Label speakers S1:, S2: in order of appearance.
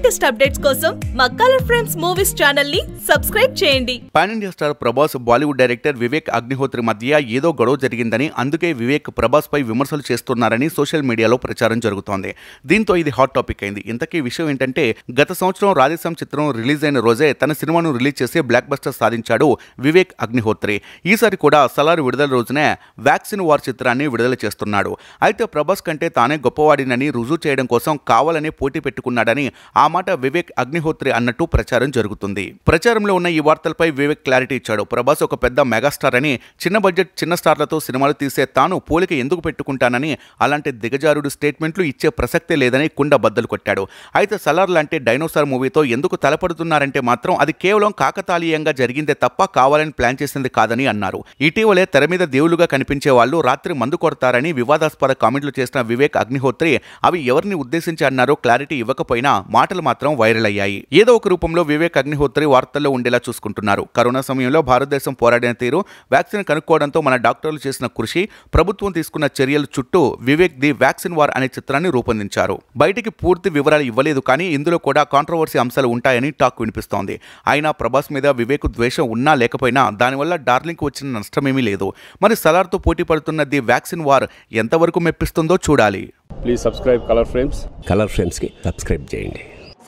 S1: latest updates కోసం మా colour frames movies channel ని సబ్స్క్రైబ్ చేయండి
S2: pan India star Prabhas Bollywood director Vivek Agnihotri మధ్య ఏదో గొడవ జరిగిందని అందుకే వివేక్ ప్రభాస్ పై విమర్శలు చేస్తున్నారని సోషల్ మీడియాలో ప్రచారం జరుగుతోంది దీంతో ఇది హాట్ టాపిక్ అయింది ఇంతకీ విషయం ఏంటంటే గత సంవత్సరం రాజశాం చిత్రం రిలీజ్ అయిన రోజే తన సినిమాను రిలీజ్ చేసి బ్లాక్ బస్టర్ సాధించాడు వివేక్ అగ్నిహోత్రి ఈసారి కూడా సలార్ విడుదల రోజునే వ్యాక్సిన్ వార్ చిత్రాన్ని విడుదల చేస్తున్నాడు అయితే ప్రభాస్ కంటే తానే గొప్పవాడినని రుజువు చేయడం కోసం కావాలనే పోటీ పెట్టుకున్నాడని ఆ మాట వివేక్ అగ్నిహోత్రి అన్నట్టు ప్రచారం జరుగుతుంది ప్రచారంలో ఉన్న ఈ వార్తలపై వివేక్ క్లారిటీ ఇచ్చాడు ప్రభాస్ ఒక పెద్ద మెగాస్టార్ అని చిన్న బడ్జెట్ చిన్న స్టార్లతో సినిమాలు తీసే తాను పోలిక ఎందుకు పెట్టుకుంటానని అలాంటి దిగజారుడు స్టేట్మెంట్లు ఇచ్చే ప్రసక్తే లేదని కుండ బద్దలు కొట్టాడు అయితే సలార్ లాంటి డైనోసార్ మూవీతో ఎందుకు తలపడుతున్నారంటే మాత్రం అది కేవలం కాకతాళీయంగా జరిగిందే తప్ప కావాలని ప్లాన్ చేసింది కాదని అన్నారు ఇటీవలే తెర మీద దేవులుగా కనిపించే వాళ్ళు రాత్రి మందు కొడతారని వివాదాస్పద కామెంట్లు చేసిన వివేక్ అగ్నిహోత్రి అవి ఎవరిని ఉద్దేశించి అన్నారో క్లారిటీ ఇవ్వకపోయినా మాటల వార్తలు మాత్రం వైరల్ అయ్యాయి ఏదో ఒక రూపంలో వివేక్ అగ్నిహోత్రి వార్తల్లో ఉండేలా చూసుకుంటున్నారు కరోనా సమయంలో భారతదేశం పోరాడిన తీరు వ్యాక్సిన్ కనుక్కోవడంతో మన డాక్టర్లు చేసిన కృషి ప్రభుత్వం తీసుకున్న చర్యల చుట్టూ వివేక్ ది వ్యాక్సిన్ వార్ అనే చిత్రాన్ని రూపొందించారు బయటికి పూర్తి వివరాలు ఇవ్వలేదు కానీ ఇందులో కూడా కాంట్రవర్సీ అంశాలు ఉంటాయని టాక్ వినిపిస్తోంది అయినా ప్రభాస్ మీద వివేక్ ద్వేషం ఉన్నా లేకపోయినా దానివల్ల డార్లింగ్ వచ్చిన నష్టమేమీ లేదు మరి సలార్తో పోటీ పడుతున్న ది వ్యాక్సిన్ వార్ ఎంతవరకు మెప్పిస్తుందో చూడాలి
S1: please subscribe colour frames
S2: colour ఫ్రేమ్స్కి సబ్స్క్రైబ్ చేయండి